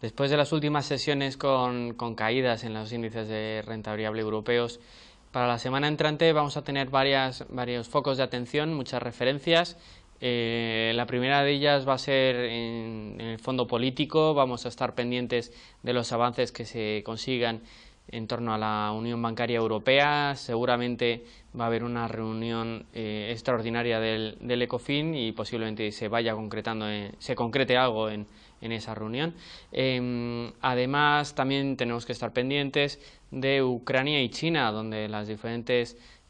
Después de las últimas sesiones con, caídas en los índices de renta variable europeos, para la semana entrante vamos a tener varias, varios focos de atención, muchas referencias. Eh, la primera de ellas va a ser en el fondo político, vamos a estar pendientes de los avances que se consigan en torno a la Unión Bancaria Europea. Seguramente va a haber una reunión eh, extraordinaria del, ECOFIN y posiblemente se vaya concretando, eh, se concrete algo en, esa reunión. Em, además, también tenemos que estar pendientes de Ucrania y China, donde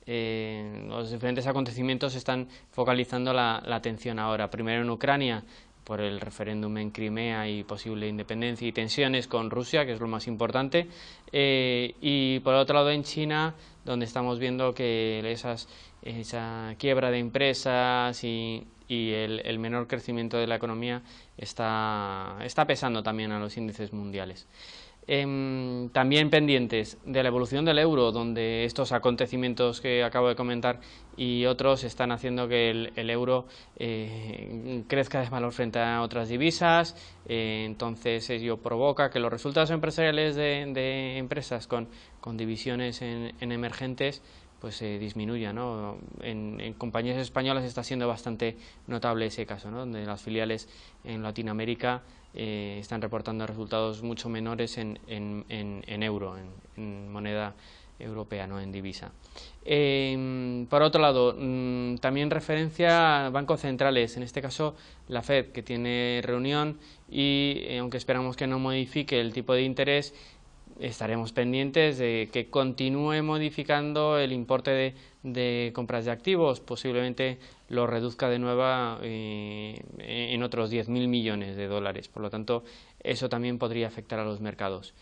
eh, los diferentes acontecimientos están focalizando la, atención ahora. Primero en Ucrania, por el referéndum en Crimea y posible independencia y tensiones con Rusia, que es lo más importante. Eh, y por otro lado en China, donde estamos viendo que esa quiebra de empresas y, el, menor crecimiento de la economía está, está pesando también a los índices mundiales. Em, también pendientes de la evolución del euro, donde estos acontecimientos que acabo de comentar y otros están haciendo que el, euro eh, crezca de valor frente a otras divisas. Eh, entonces ello provoca que los resultados empresariales de, empresas con, divisiones en emergentes pues se disminuya. ¿no? En, compañías españolas está siendo bastante notable ese caso, donde las filiales en Latinoamérica eh, están reportando resultados mucho menores en, en, en euro, en, moneda europea, no en divisa. Em, por otro lado, mm, también referencia a bancos centrales, en este caso la Fed, que tiene reunión y eh, aunque esperamos que no modifique el tipo de interés, estaremos pendientes de que continúe modificando el importe de, compras de activos, posiblemente lo reduzca de nuevo eh, en otros 10.000 millones de dólares. Por lo tanto, eso también podría afectar a los mercados.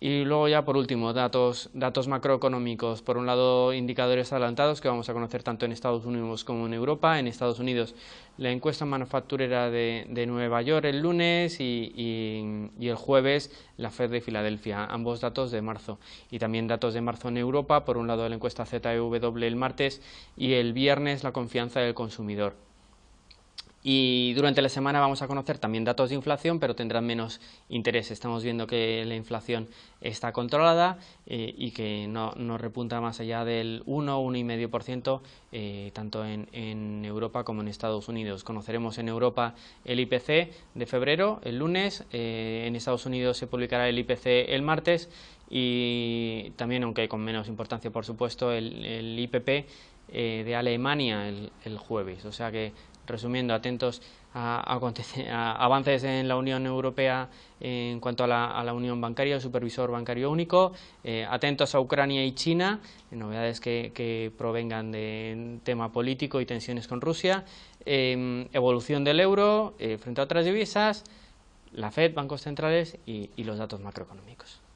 Y luego ya por último, datos, datos macroeconómicos. Por un lado, indicadores adelantados que vamos a conocer tanto en Estados Unidos como en Europa. En Estados Unidos, la encuesta manufacturera de, Nueva York el lunes y, y, el jueves la Fed de Filadelfia, ambos datos de marzo. Y también datos de marzo en Europa, por un lado la encuesta ZEW el martes y el viernes la confianza del consumidor. Y durante la semana vamos a conocer también datos de inflación, pero tendrán menos interés. Estamos viendo que la inflación está controlada eh, y que no, repunta más allá del 1, 1,5%, eh, tanto en, Europa como en Estados Unidos. Conoceremos en Europa el IPC de febrero, el lunes. Eh, en Estados Unidos se publicará el IPC el martes y también, aunque con menos importancia por supuesto, el IPP eh, de Alemania el, el, jueves. O sea que, resumiendo, atentos a, avances en la Unión Europea en cuanto a la, Unión Bancaria, el Supervisor Bancario Único, eh, atentos a Ucrania y China, novedades que, provengan de tema político y tensiones con Rusia, eh, evolución del euro frente a otras divisas, la Fed, bancos centrales y los datos macroeconómicos.